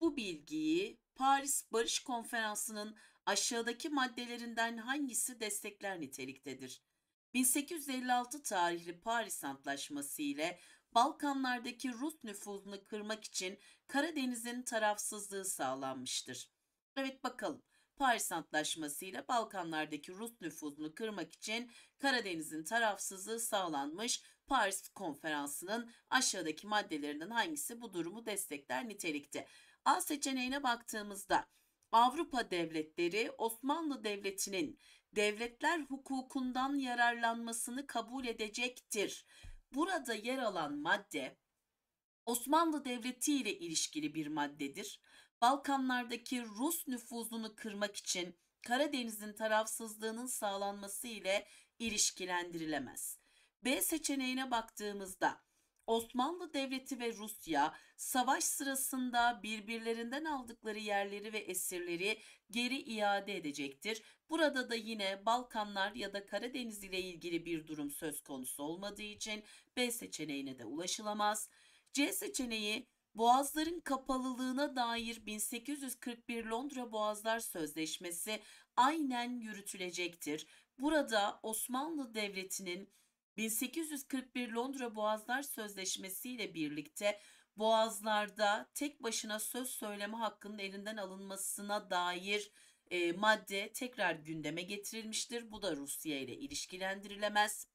Bu bilgiyi Paris Barış Konferansı'nın aşağıdaki maddelerinden hangisi destekler niteliktedir? 1856 tarihli Paris Antlaşması ile Balkanlardaki Rus nüfuzunu kırmak için Karadeniz'in tarafsızlığı sağlanmıştır. Evet bakalım. Paris Antlaşması ile Balkanlardaki Rus nüfuzunu kırmak için Karadeniz'in tarafsızlığı sağlanmış Paris Konferansı'nın aşağıdaki maddelerinden hangisi bu durumu destekler nitelikte? A seçeneğine baktığımızda Avrupa devletleri Osmanlı Devleti'nin devletler hukukundan yararlanmasını kabul edecektir. Burada yer alan madde Osmanlı Devleti ile ilişkili bir maddedir. Balkanlardaki Rus nüfuzunu kırmak için Karadeniz'in tarafsızlığının sağlanması ile ilişkilendirilemez. B seçeneğine baktığımızda Osmanlı Devleti ve Rusya savaş sırasında birbirlerinden aldıkları yerleri ve esirleri geri iade edecektir. Burada da yine Balkanlar ya da Karadeniz ile ilgili bir durum söz konusu olmadığı için B seçeneğine de ulaşılamaz. C seçeneği Boğazların kapalılığına dair 1841 Londra Boğazlar Sözleşmesi aynen yürütülecektir. Burada Osmanlı Devleti'nin 1841 Londra Boğazlar Sözleşmesi ile birlikte Boğazlarda tek başına söz söyleme hakkının elinden alınmasına dair e, madde tekrar gündeme getirilmiştir. Bu da Rusya ile ilişkilendirilemez.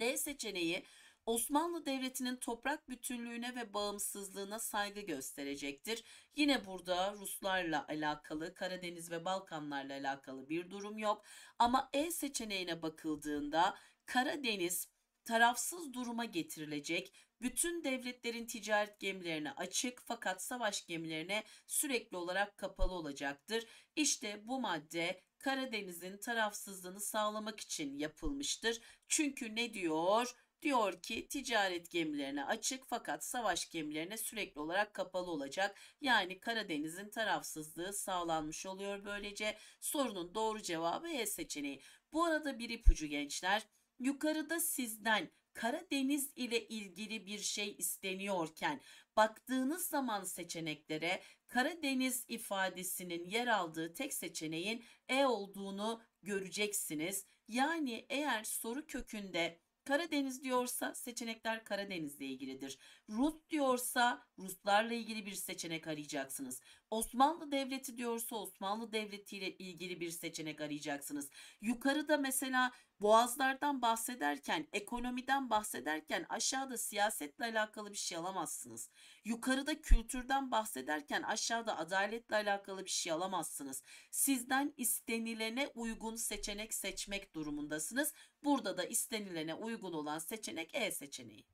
D seçeneği Osmanlı Devleti'nin toprak bütünlüğüne ve bağımsızlığına saygı gösterecektir. Yine burada Ruslarla alakalı, Karadeniz ve Balkanlarla alakalı bir durum yok. Ama E seçeneğine bakıldığında Karadeniz tarafsız duruma getirilecek, bütün devletlerin ticaret gemilerine açık fakat savaş gemilerine sürekli olarak kapalı olacaktır. İşte bu madde Karadeniz'in tarafsızlığını sağlamak için yapılmıştır. Çünkü ne diyor? Diyor ki ticaret gemilerine açık fakat savaş gemilerine sürekli olarak kapalı olacak. Yani Karadeniz'in tarafsızlığı sağlanmış oluyor böylece. Sorunun doğru cevabı E seçeneği. Bu arada bir ipucu gençler yukarıda sizden Karadeniz ile ilgili bir şey isteniyorken baktığınız zaman seçeneklere Karadeniz ifadesinin yer aldığı tek seçeneğin E olduğunu göreceksiniz. Yani eğer soru kökünde Karadeniz diyorsa seçenekler Karadeniz'le ilgilidir. Rus diyorsa Ruslarla ilgili bir seçenek arayacaksınız. Osmanlı Devleti diyorsa Osmanlı Devleti ile ilgili bir seçenek arayacaksınız. Yukarıda mesela boğazlardan bahsederken, ekonomiden bahsederken aşağıda siyasetle alakalı bir şey alamazsınız. Yukarıda kültürden bahsederken aşağıda adaletle alakalı bir şey alamazsınız. Sizden istenilene uygun seçenek seçmek durumundasınız. Burada da istenilene uygun olan seçenek E seçeneği.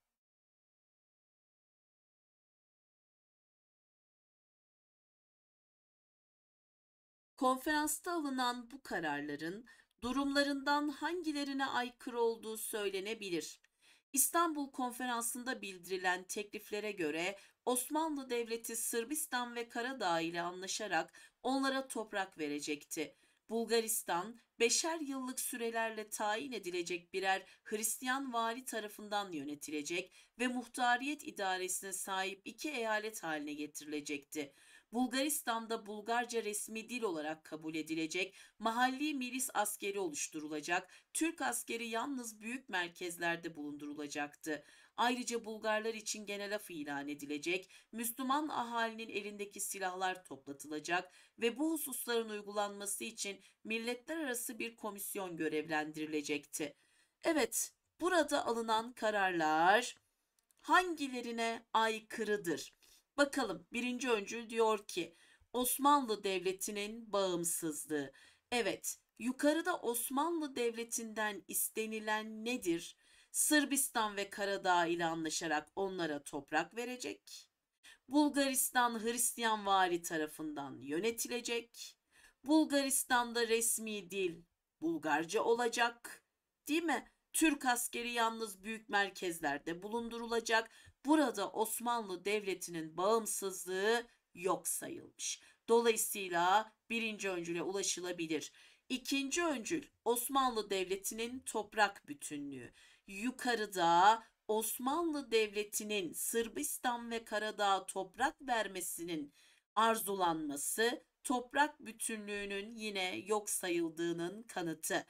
Konferansta alınan bu kararların durumlarından hangilerine aykırı olduğu söylenebilir. İstanbul Konferansı'nda bildirilen tekliflere göre Osmanlı Devleti Sırbistan ve Karadağ ile anlaşarak onlara toprak verecekti. Bulgaristan, beşer yıllık sürelerle tayin edilecek birer Hristiyan vali tarafından yönetilecek ve muhtariyet idaresine sahip iki eyalet haline getirilecekti. Bulgaristan'da Bulgarca resmi dil olarak kabul edilecek, mahalli milis askeri oluşturulacak, Türk askeri yalnız büyük merkezlerde bulundurulacaktı. Ayrıca Bulgarlar için genel af ilan edilecek, Müslüman ahalinin elindeki silahlar toplatılacak ve bu hususların uygulanması için milletler arası bir komisyon görevlendirilecekti. Evet, burada alınan kararlar hangilerine aykırıdır? Bakalım birinci öncül diyor ki Osmanlı Devleti'nin bağımsızlığı. Evet yukarıda Osmanlı Devleti'nden istenilen nedir? Sırbistan ve Karadağ ile anlaşarak onlara toprak verecek. Bulgaristan Hristiyan vari tarafından yönetilecek. Bulgaristan'da resmi dil Bulgarca olacak. Değil mi? Türk askeri yalnız büyük merkezlerde bulundurulacak. Burada Osmanlı Devleti'nin bağımsızlığı yok sayılmış. Dolayısıyla birinci öncüle ulaşılabilir. İkinci öncül Osmanlı Devleti'nin toprak bütünlüğü. Yukarıda Osmanlı Devleti'nin Sırbistan ve Karadağ toprak vermesinin arzulanması toprak bütünlüğünün yine yok sayıldığının kanıtı.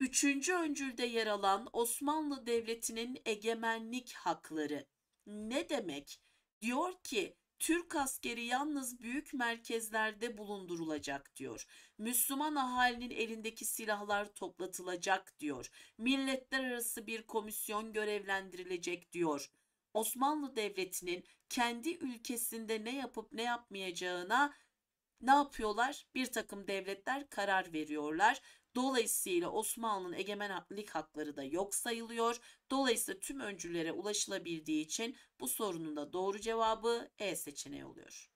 Üçüncü öncülde yer alan Osmanlı Devleti'nin egemenlik hakları ne demek? Diyor ki Türk askeri yalnız büyük merkezlerde bulundurulacak diyor. Müslüman ahalinin elindeki silahlar toplatılacak diyor. Milletler arası bir komisyon görevlendirilecek diyor. Osmanlı Devleti'nin kendi ülkesinde ne yapıp ne yapmayacağına ne yapıyorlar? Bir takım devletler karar veriyorlar Dolayısıyla Osmanlı'nın egemenlik hakları da yok sayılıyor. Dolayısıyla tüm öncülere ulaşılabildiği için bu sorunun da doğru cevabı E seçeneği oluyor.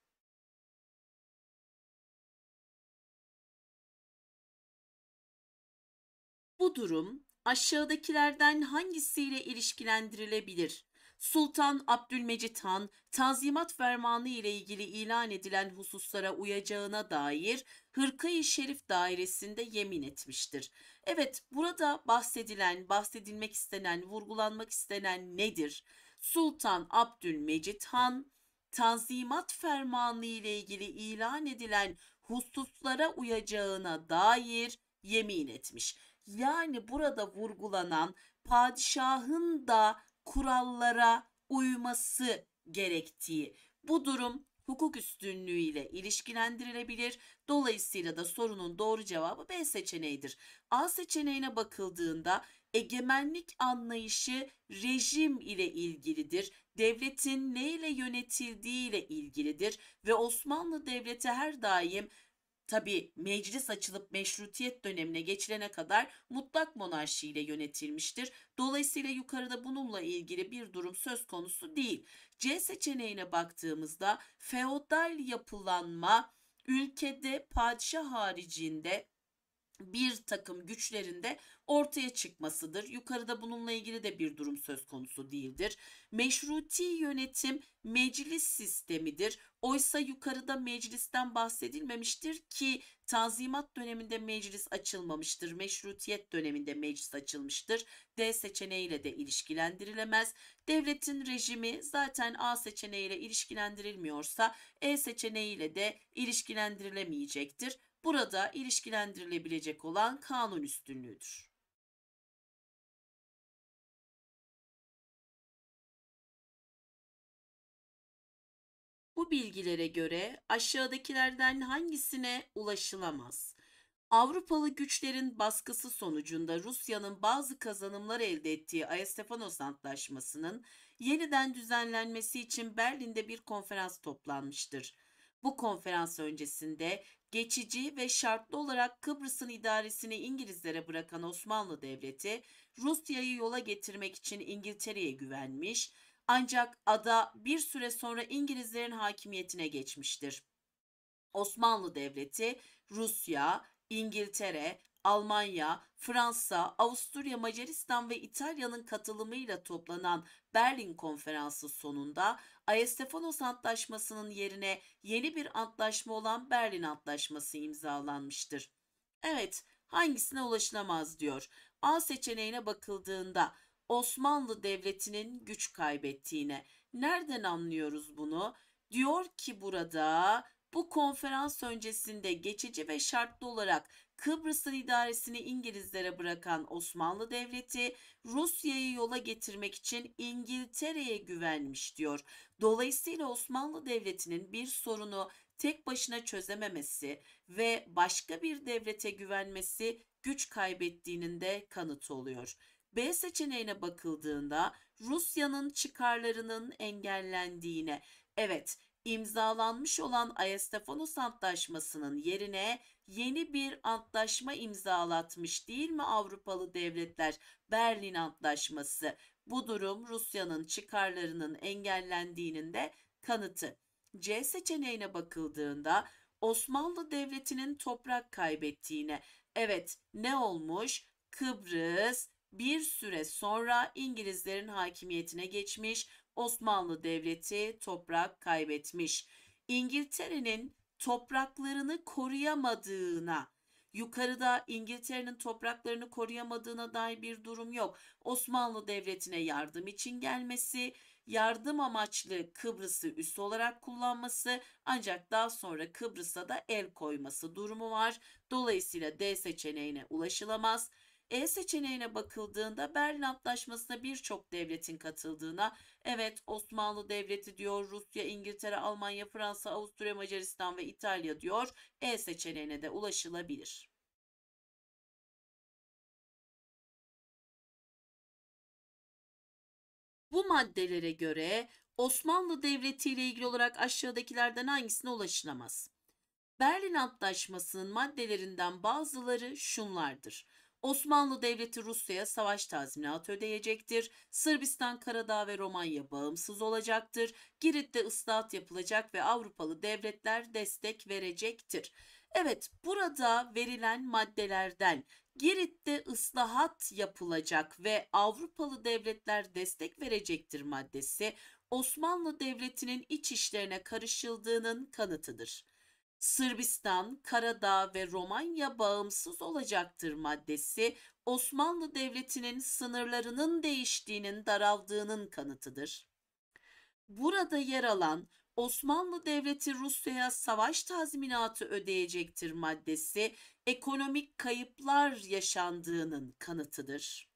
Bu durum aşağıdakilerden hangisiyle ilişkilendirilebilir? Sultan Abdülmecit Han Tanzimat Fermanı ile ilgili ilan edilen hususlara uyacağına dair Hırkayı Şerif dairesinde yemin etmiştir. Evet burada bahsedilen, bahsedilmek istenen, vurgulanmak istenen nedir? Sultan Abdülmecit Han Tanzimat Fermanı ile ilgili ilan edilen hususlara uyacağına dair yemin etmiş. Yani burada vurgulanan padişahın da kurallara uyması gerektiği. Bu durum hukuk üstünlüğü ile ilişkilendirilebilir. Dolayısıyla da sorunun doğru cevabı B seçeneğidir. A seçeneğine bakıldığında egemenlik anlayışı rejim ile ilgilidir. Devletin ne ile yönetildiği ile ilgilidir ve Osmanlı Devleti her daim Tabi meclis açılıp meşrutiyet dönemine geçilene kadar mutlak monarşiyle yönetilmiştir. Dolayısıyla yukarıda bununla ilgili bir durum söz konusu değil. C seçeneğine baktığımızda feodal yapılanma ülkede padişah haricinde bir takım güçlerinde ortaya çıkmasıdır. Yukarıda bununla ilgili de bir durum söz konusu değildir. Meşruti yönetim meclis sistemidir. Oysa yukarıda meclisten bahsedilmemiştir ki tanzimat döneminde meclis açılmamıştır. Meşrutiyet döneminde meclis açılmıştır. D seçeneğiyle de ilişkilendirilemez. Devletin rejimi zaten A seçeneğiyle ilişkilendirilmiyorsa E seçeneğiyle de ilişkilendirilemeyecektir burada ilişkilendirilebilecek olan kanun üstünlüğüdür. Bu bilgilere göre aşağıdakilerden hangisine ulaşılamaz? Avrupalı güçlerin baskısı sonucunda Rusya'nın bazı kazanımlar elde ettiği Ayasthefanos Antlaşması'nın yeniden düzenlenmesi için Berlin'de bir konferans toplanmıştır. Bu konferans öncesinde geçici ve şartlı olarak Kıbrıs'ın idaresini İngilizlere bırakan Osmanlı Devleti, Rusya'yı yola getirmek için İngiltere'ye güvenmiş, ancak ada bir süre sonra İngilizlerin hakimiyetine geçmiştir. Osmanlı Devleti, Rusya, İngiltere, Almanya, Fransa, Avusturya, Macaristan ve İtalya'nın katılımıyla toplanan Berlin Konferansı sonunda Ayestefanos Antlaşması'nın yerine yeni bir antlaşma olan Berlin Antlaşması imzalanmıştır. Evet, hangisine ulaşılamaz diyor. A seçeneğine bakıldığında Osmanlı Devleti'nin güç kaybettiğine. Nereden anlıyoruz bunu? Diyor ki burada bu konferans öncesinde geçici ve şartlı olarak Kıbrıs'ın idaresini İngilizlere bırakan Osmanlı Devleti Rusya'yı yola getirmek için İngiltere'ye güvenmiş diyor. Dolayısıyla Osmanlı Devleti'nin bir sorunu tek başına çözememesi ve başka bir devlete güvenmesi güç kaybettiğinin de kanıtı oluyor. B seçeneğine bakıldığında Rusya'nın çıkarlarının engellendiğine, evet imzalanmış olan Ayastafanos Antlaşması'nın yerine yeni bir antlaşma imzalatmış değil mi Avrupalı devletler? Berlin Antlaşması. Bu durum Rusya'nın çıkarlarının engellendiğinin de kanıtı. C seçeneğine bakıldığında Osmanlı Devleti'nin toprak kaybettiğine, evet ne olmuş? Kıbrıs bir süre sonra İngilizlerin hakimiyetine geçmiş. Osmanlı Devleti toprak kaybetmiş. İngiltere'nin topraklarını koruyamadığına yukarıda İngiltere'nin topraklarını koruyamadığına dair bir durum yok. Osmanlı Devleti'ne yardım için gelmesi, yardım amaçlı Kıbrıs'ı üst olarak kullanması ancak daha sonra Kıbrıs'a da el koyması durumu var. Dolayısıyla D seçeneğine ulaşılamaz. E seçeneğine bakıldığında Berlin Antlaşması'na birçok devletin katıldığına, evet Osmanlı Devleti diyor, Rusya, İngiltere, Almanya, Fransa, Avusturya, Macaristan ve İtalya diyor. E seçeneğine de ulaşılabilir. Bu maddelere göre Osmanlı Devleti ile ilgili olarak aşağıdakilerden hangisine ulaşılamaz? Berlin Antlaşması'nın maddelerinden bazıları şunlardır. Osmanlı Devleti Rusya'ya savaş tazminatı ödeyecektir. Sırbistan, Karadağ ve Romanya bağımsız olacaktır. Girit'te ıslahat yapılacak ve Avrupalı devletler destek verecektir. Evet, burada verilen maddelerden Girit'te ıslahat yapılacak ve Avrupalı devletler destek verecektir maddesi Osmanlı Devleti'nin iç işlerine karışıldığının kanıtıdır. Sırbistan, Karadağ ve Romanya bağımsız olacaktır maddesi Osmanlı Devleti'nin sınırlarının değiştiğinin, daraldığının kanıtıdır. Burada yer alan Osmanlı Devleti Rusya'ya savaş tazminatı ödeyecektir maddesi ekonomik kayıplar yaşandığının kanıtıdır.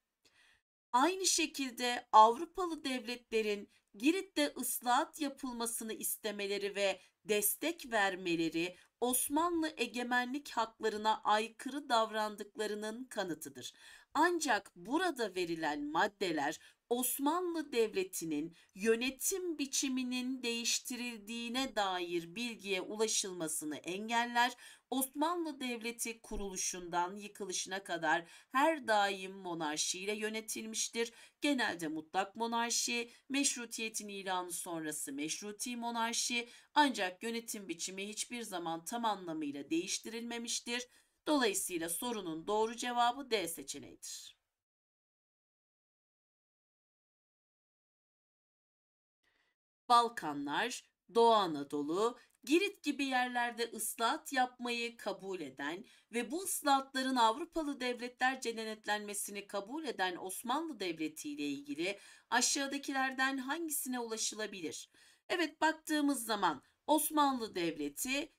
Aynı şekilde Avrupalı devletlerin Girit'te ıslahat yapılmasını istemeleri ve destek vermeleri Osmanlı egemenlik haklarına aykırı davrandıklarının kanıtıdır. Ancak burada verilen maddeler Osmanlı Devleti'nin yönetim biçiminin değiştirildiğine dair bilgiye ulaşılmasını engeller. Osmanlı Devleti kuruluşundan yıkılışına kadar her daim monarşiyle yönetilmiştir. Genelde mutlak monarşi, meşrutiyetin ilanı sonrası meşruti monarşi ancak yönetim biçimi hiçbir zaman tam anlamıyla değiştirilmemiştir. Dolayısıyla sorunun doğru cevabı D seçeneğidir. Balkanlar, Doğu Anadolu, Girit gibi yerlerde ıslahat yapmayı kabul eden ve bu ıslahatların Avrupalı devletlerce denetlenmesini kabul eden Osmanlı Devleti ile ilgili aşağıdakilerden hangisine ulaşılabilir? Evet baktığımız zaman Osmanlı Devleti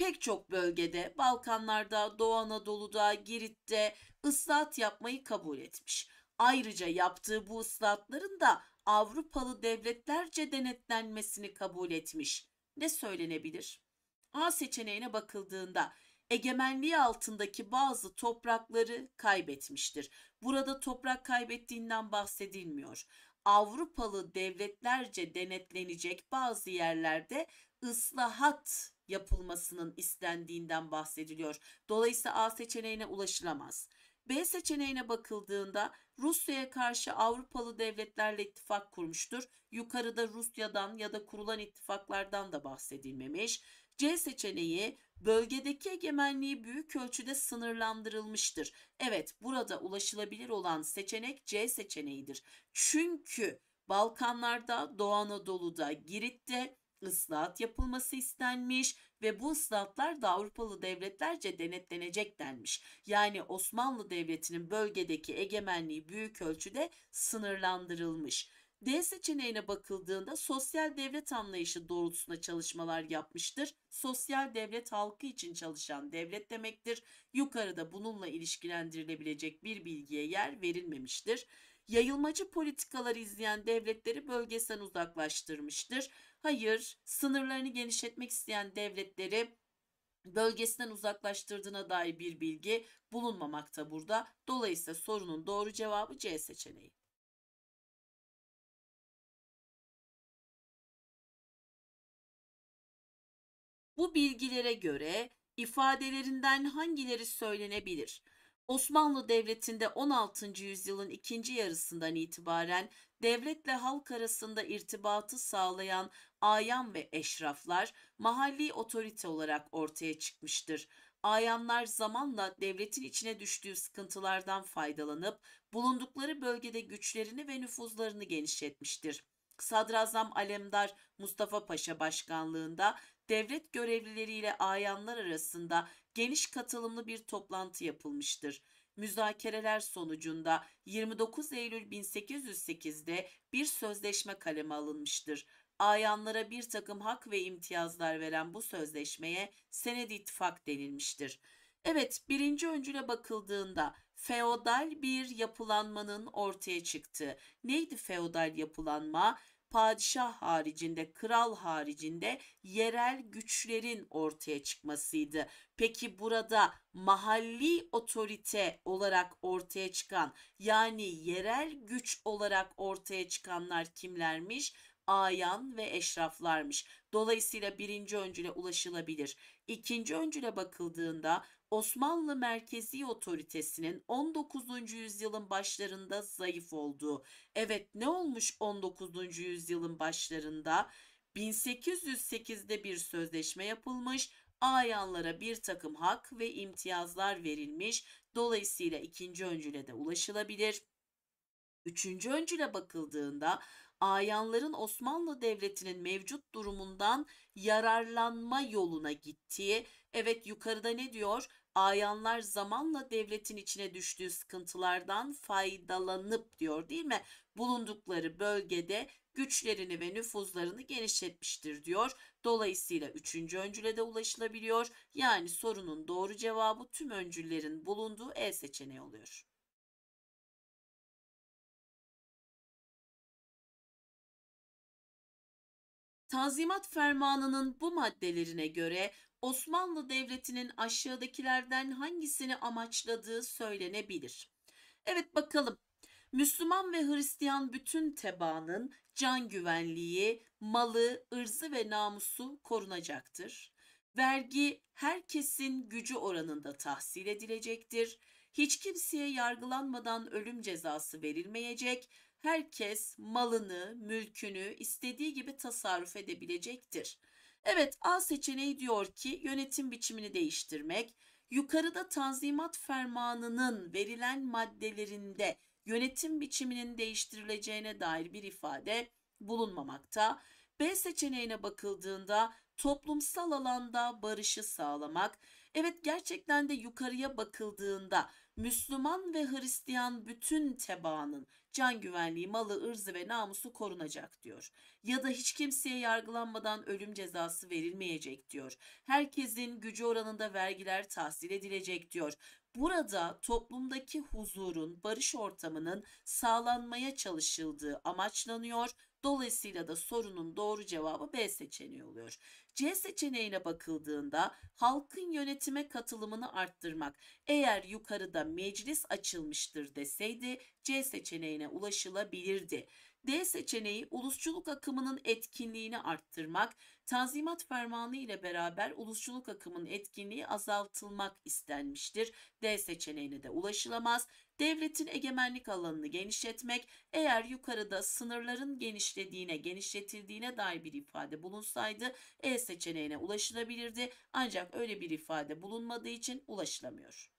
pek çok bölgede Balkanlarda, Doğu Anadolu'da, Girit'te ıslat yapmayı kabul etmiş. Ayrıca yaptığı bu ıslatların da Avrupalı devletlerce denetlenmesini kabul etmiş. Ne söylenebilir? A seçeneğine bakıldığında egemenliği altındaki bazı toprakları kaybetmiştir. Burada toprak kaybettiğinden bahsedilmiyor. Avrupalı devletlerce denetlenecek bazı yerlerde ıslahat yapılmasının istendiğinden bahsediliyor. Dolayısıyla A seçeneğine ulaşılamaz. B seçeneğine bakıldığında Rusya'ya karşı Avrupalı devletlerle ittifak kurmuştur. Yukarıda Rusya'dan ya da kurulan ittifaklardan da bahsedilmemiş. C seçeneği bölgedeki egemenliği büyük ölçüde sınırlandırılmıştır. Evet, burada ulaşılabilir olan seçenek C seçeneğidir. Çünkü Balkanlarda, Doğu Anadolu'da, Girit'te ıslahat yapılması istenmiş ve bu ıslahatlar da Avrupalı devletlerce denetlenecek denmiş. Yani Osmanlı Devleti'nin bölgedeki egemenliği büyük ölçüde sınırlandırılmış. D seçeneğine bakıldığında sosyal devlet anlayışı doğrultusunda çalışmalar yapmıştır. Sosyal devlet halkı için çalışan devlet demektir. Yukarıda bununla ilişkilendirilebilecek bir bilgiye yer verilmemiştir yayılmacı politikalar izleyen devletleri bölgesinden uzaklaştırmıştır. Hayır, sınırlarını genişletmek isteyen devletleri bölgesinden uzaklaştırdığına dair bir bilgi bulunmamakta burada. Dolayısıyla sorunun doğru cevabı C seçeneği. Bu bilgilere göre ifadelerinden hangileri söylenebilir? Osmanlı Devleti'nde 16. yüzyılın ikinci yarısından itibaren devletle halk arasında irtibatı sağlayan ayan ve eşraflar mahalli otorite olarak ortaya çıkmıştır. Ayanlar zamanla devletin içine düştüğü sıkıntılardan faydalanıp bulundukları bölgede güçlerini ve nüfuzlarını genişletmiştir. Sadrazam Alemdar Mustafa Paşa başkanlığında devlet görevlileriyle ayanlar arasında geniş katılımlı bir toplantı yapılmıştır. Müzakereler sonucunda 29 Eylül 1808'de bir sözleşme kaleme alınmıştır. Ayanlara bir takım hak ve imtiyazlar veren bu sözleşmeye senedi ittifak denilmiştir. Evet, birinci öncüle bakıldığında feodal bir yapılanmanın ortaya çıktığı. Neydi feodal yapılanma? padişah haricinde, kral haricinde yerel güçlerin ortaya çıkmasıydı. Peki burada mahalli otorite olarak ortaya çıkan yani yerel güç olarak ortaya çıkanlar kimlermiş? ayan ve eşraflarmış. Dolayısıyla birinci öncüle ulaşılabilir. İkinci öncüle bakıldığında Osmanlı merkezi otoritesinin 19. yüzyılın başlarında zayıf olduğu. Evet ne olmuş 19. yüzyılın başlarında? 1808'de bir sözleşme yapılmış, ayanlara bir takım hak ve imtiyazlar verilmiş. Dolayısıyla ikinci öncüle de ulaşılabilir. Üçüncü öncüle bakıldığında ayanların Osmanlı Devleti'nin mevcut durumundan yararlanma yoluna gittiği, evet yukarıda ne diyor? ayanlar zamanla devletin içine düştüğü sıkıntılardan faydalanıp diyor değil mi? Bulundukları bölgede güçlerini ve nüfuzlarını genişletmiştir diyor. Dolayısıyla üçüncü öncüle de ulaşılabiliyor. Yani sorunun doğru cevabı tüm öncüllerin bulunduğu E seçeneği oluyor. Tanzimat Fermanı'nın bu maddelerine göre Osmanlı Devleti'nin aşağıdakilerden hangisini amaçladığı söylenebilir. Evet bakalım. Müslüman ve Hristiyan bütün tebaanın can güvenliği, malı, ırzı ve namusu korunacaktır. Vergi herkesin gücü oranında tahsil edilecektir. Hiç kimseye yargılanmadan ölüm cezası verilmeyecek. Herkes malını, mülkünü istediği gibi tasarruf edebilecektir. Evet A seçeneği diyor ki yönetim biçimini değiştirmek. Yukarıda tanzimat fermanının verilen maddelerinde yönetim biçiminin değiştirileceğine dair bir ifade bulunmamakta. B seçeneğine bakıldığında toplumsal alanda barışı sağlamak. Evet gerçekten de yukarıya bakıldığında Müslüman ve Hristiyan bütün tebaanın can güvenliği, malı, ırzı ve namusu korunacak diyor. Ya da hiç kimseye yargılanmadan ölüm cezası verilmeyecek diyor. Herkesin gücü oranında vergiler tahsil edilecek diyor. Burada toplumdaki huzurun, barış ortamının sağlanmaya çalışıldığı amaçlanıyor Dolayısıyla da sorunun doğru cevabı B seçeneği oluyor. C seçeneğine bakıldığında halkın yönetime katılımını arttırmak eğer yukarıda meclis açılmıştır deseydi C seçeneğine ulaşılabilirdi. D seçeneği ulusçuluk akımının etkinliğini arttırmak Tanzimat Fermanı ile beraber ulusçuluk akımının etkinliği azaltılmak istenmiştir. D seçeneğine de ulaşılamaz. Devletin egemenlik alanını genişletmek, eğer yukarıda sınırların genişlediğine, genişletildiğine dair bir ifade bulunsaydı E seçeneğine ulaşılabilirdi. Ancak öyle bir ifade bulunmadığı için ulaşılamıyor.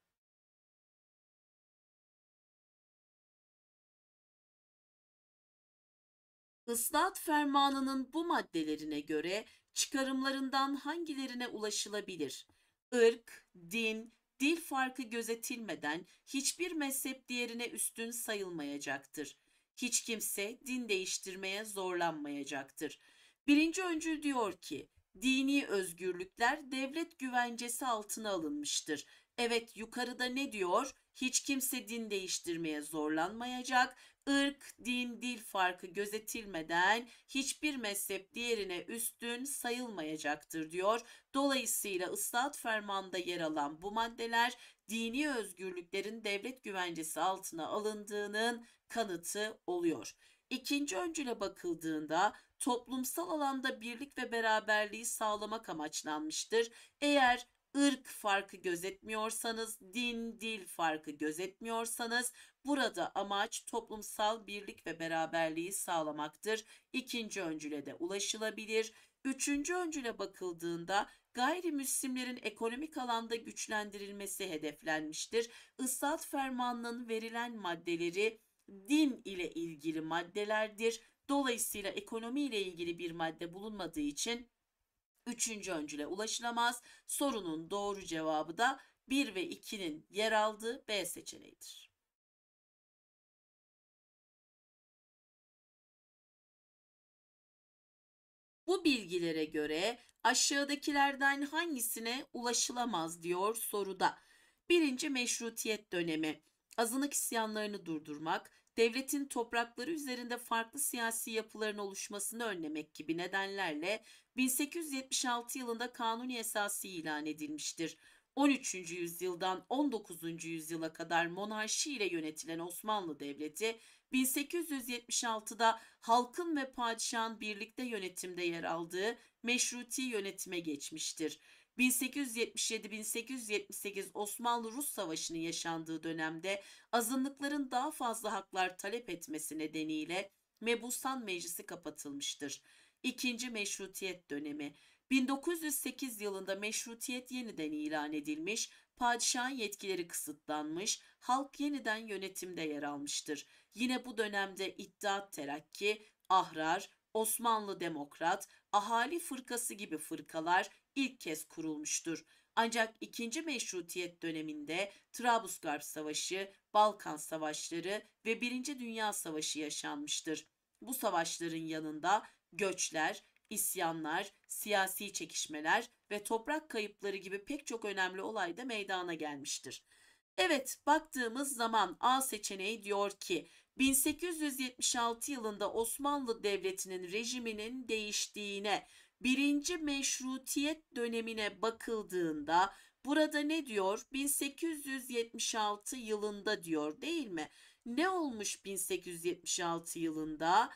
Islahat fermanının bu maddelerine göre çıkarımlarından hangilerine ulaşılabilir? Irk, din, dil farkı gözetilmeden hiçbir mezhep diğerine üstün sayılmayacaktır. Hiç kimse din değiştirmeye zorlanmayacaktır. Birinci öncül diyor ki, dini özgürlükler devlet güvencesi altına alınmıştır. Evet yukarıda ne diyor? Hiç kimse din değiştirmeye zorlanmayacak ırk, din, dil farkı gözetilmeden hiçbir mezhep diğerine üstün sayılmayacaktır diyor. Dolayısıyla ıslahat fermanda yer alan bu maddeler dini özgürlüklerin devlet güvencesi altına alındığının kanıtı oluyor. İkinci öncüle bakıldığında toplumsal alanda birlik ve beraberliği sağlamak amaçlanmıştır. Eğer ırk farkı gözetmiyorsanız, din, dil farkı gözetmiyorsanız burada amaç toplumsal birlik ve beraberliği sağlamaktır. İkinci öncüle de ulaşılabilir. Üçüncü öncüle bakıldığında gayrimüslimlerin ekonomik alanda güçlendirilmesi hedeflenmiştir. Islat fermanının verilen maddeleri din ile ilgili maddelerdir. Dolayısıyla ekonomi ile ilgili bir madde bulunmadığı için Üçüncü öncüle ulaşılamaz. Sorunun doğru cevabı da 1 ve 2'nin yer aldığı B seçeneğidir. Bu bilgilere göre aşağıdakilerden hangisine ulaşılamaz diyor soruda. Birinci meşrutiyet dönemi, azınlık isyanlarını durdurmak, devletin toprakları üzerinde farklı siyasi yapıların oluşmasını önlemek gibi nedenlerle 1876 yılında kanuni esası ilan edilmiştir. 13. yüzyıldan 19. yüzyıla kadar monarşi ile yönetilen Osmanlı Devleti 1876'da halkın ve padişahın birlikte yönetimde yer aldığı meşruti yönetime geçmiştir. 1877-1878 Osmanlı-Rus Savaşı'nın yaşandığı dönemde azınlıkların daha fazla haklar talep etmesi nedeniyle Mebusan Meclisi kapatılmıştır. İkinci Meşrutiyet dönemi 1908 yılında meşrutiyet yeniden ilan edilmiş, padişahın yetkileri kısıtlanmış, halk yeniden yönetimde yer almıştır. Yine bu dönemde İttihat Terakki, Ahrar, Osmanlı Demokrat, Ahali Fırkası gibi fırkalar ilk kez kurulmuştur. Ancak 2. Meşrutiyet döneminde Trablusgarp Savaşı, Balkan Savaşları ve 1. Dünya Savaşı yaşanmıştır. Bu savaşların yanında göçler, isyanlar, siyasi çekişmeler ve toprak kayıpları gibi pek çok önemli olay da meydana gelmiştir. Evet, baktığımız zaman A seçeneği diyor ki 1876 yılında Osmanlı Devleti'nin rejiminin değiştiğine birinci meşrutiyet dönemine bakıldığında burada ne diyor? 1876 yılında diyor değil mi? Ne olmuş 1876 yılında?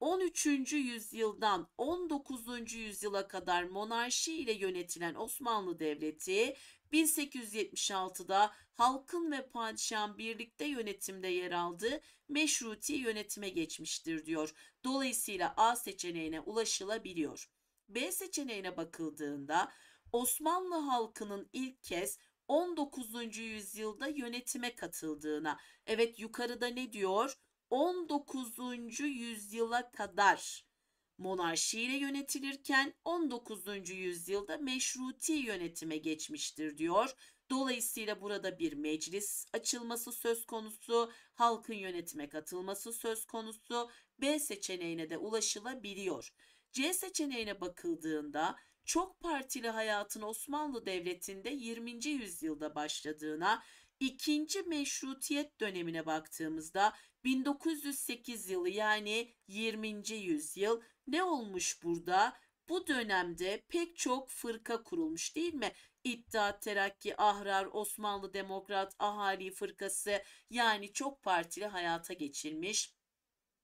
13. yüzyıldan 19. yüzyıla kadar monarşi ile yönetilen Osmanlı Devleti 1876'da halkın ve padişahın birlikte yönetimde yer aldığı meşruti yönetime geçmiştir diyor. Dolayısıyla A seçeneğine ulaşılabiliyor. B seçeneğine bakıldığında Osmanlı halkının ilk kez 19. yüzyılda yönetime katıldığına. Evet yukarıda ne diyor? 19. yüzyıla kadar monarşiyle yönetilirken 19. yüzyılda meşruti yönetime geçmiştir diyor. Dolayısıyla burada bir meclis açılması söz konusu, halkın yönetime katılması söz konusu, B seçeneğine de ulaşılabiliyor. C seçeneğine bakıldığında çok partili hayatın Osmanlı Devleti'nde 20. yüzyılda başladığına, ikinci meşrutiyet dönemine baktığımızda 1908 yılı yani 20. yüzyıl ne olmuş burada? Bu dönemde pek çok fırka kurulmuş değil mi? İttihat, Terakki, Ahrar, Osmanlı Demokrat, Ahali Fırkası yani çok partili hayata geçirmiş.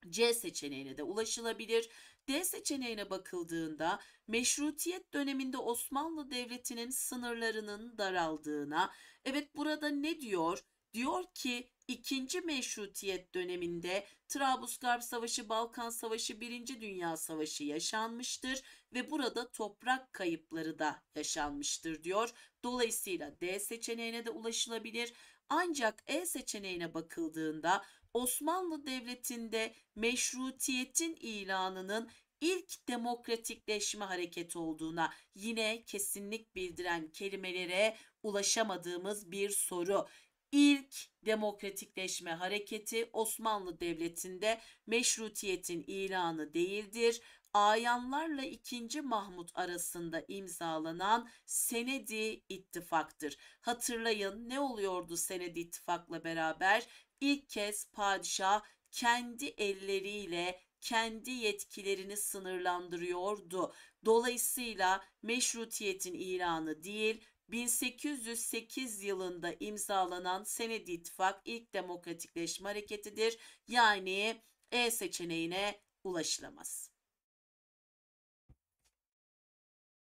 C seçeneğine de ulaşılabilir D seçeneğine bakıldığında meşrutiyet döneminde Osmanlı Devleti'nin sınırlarının daraldığına, evet burada ne diyor? Diyor ki ikinci Meşrutiyet döneminde Trablusgarp Savaşı, Balkan Savaşı, Birinci Dünya Savaşı yaşanmıştır ve burada toprak kayıpları da yaşanmıştır diyor. Dolayısıyla D seçeneğine de ulaşılabilir. Ancak E seçeneğine bakıldığında Osmanlı Devleti'nde meşrutiyetin ilanının ilk demokratikleşme hareketi olduğuna yine kesinlik bildiren kelimelere ulaşamadığımız bir soru. İlk demokratikleşme hareketi Osmanlı Devleti'nde meşrutiyetin ilanı değildir. Ayanlarla 2. Mahmut arasında imzalanan Senedi İttifak'tır. Hatırlayın ne oluyordu Senedi İttifak'la beraber? İlk kez padişah kendi elleriyle kendi yetkilerini sınırlandırıyordu. Dolayısıyla meşrutiyetin ilanı değil, 1808 yılında imzalanan Senedi İttifak ilk demokratikleşme hareketidir. Yani E seçeneğine ulaşılamaz.